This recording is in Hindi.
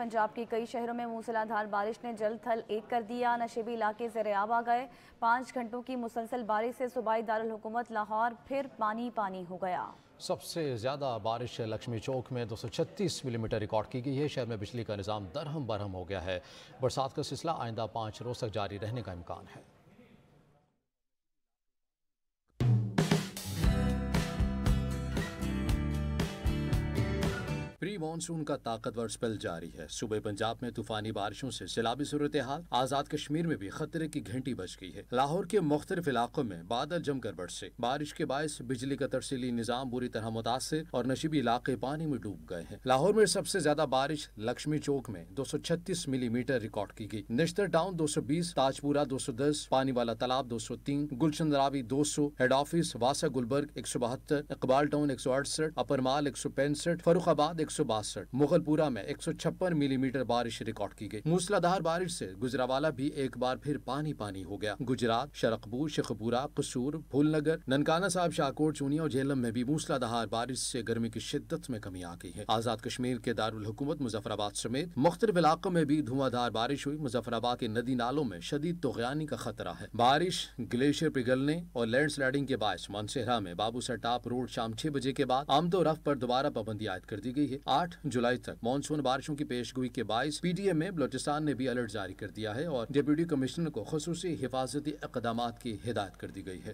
पंजाब के कई शहरों में मूसलाधार बारिश ने जल थल एक कर दिया नशेबी इलाके जरियाब आ गए पाँच घंटों की मुसलसल बारिश से सूबाई दारकूमत लाहौर फिर पानी पानी हो गया सबसे ज़्यादा बारिश लक्ष्मी चौक में 236 मिलीमीटर रिकॉर्ड की गई है शहर में बिजली का निज़ाम दरहम बरहम हो गया है बरसात का सिलसिला आइंदा पाँच रोज़ तक जारी रहने का इम्कान है प्री मानसून का ताकतवर स्पेल जारी है सुबह पंजाब में तूफानी बारिशों से सैलाबी सूरत हाल आजाद कश्मीर में भी खतरे की घंटी बच गई है लाहौर के मुख्तलिफ इलाकों में बादल जमकर बरसे बारिश के बायस बिजली का तरसीली निज़ाम बुरी तरह मुतासर और नशीबी इलाके पानी में डूब गए हैं लाहौर में सबसे ज्यादा बारिश लक्ष्मी चौक में दो सौ छत्तीस मिलीमीटर रिकॉर्ड की गयी नश्तर टाउन दो सौ बीस ताजपुरा दो सौ दस पानी वाला तालाब दो सौ तीन गुलशन रावी दो सौ हेड ऑफिस वासा गुलबर्ग एक सौ बहत्तर इकबाल टाउन एक सौ अड़सठ अपर माल एक सौ पैंसठ फरुखाबाद एक सौ सौ बासठ मुगलपुरा में एक सौ छप्पन मिलीमीटर बारिश रिकॉर्ड की गई मूसलाधार बारिश से गुजरावाला भी एक बार फिर पानी पानी हो गया गुजरात शरकपुर शेखपुरा कसूर फूलनगर ननकाना साहब शाहकोट चूनिया और झेलम में भी मूसलाधार बारिश से गर्मी की शिद्दत में कमी आ गई है आजाद कश्मीर के हुकूमत मुजफ्फराबाद समेत मुख्तलिफ इलाकों में भी धुआंधार बारिश हुई मुजफ्फराबाद के नदी नालों में शदीद तुगयानी का खतरा है बारिश ग्लेशियर पिघलने और लैंड स्लाइडिंग के बायस मानसेहरा में बाबू सर टाप रोड शाम छह बजे के बाद आमदो रफ्त पर दोबारा पाबंदी आयद कर दी गई है आठ जुलाई तक मानसून बारिशों की पेशगोई के बायस पीडीएम में बलोचिस्तान ने भी अलर्ट जारी कर दिया है और डिप्यूटी कमिश्नर को खसूसी हिफाजती इकदाम की हिदायत कर दी गई है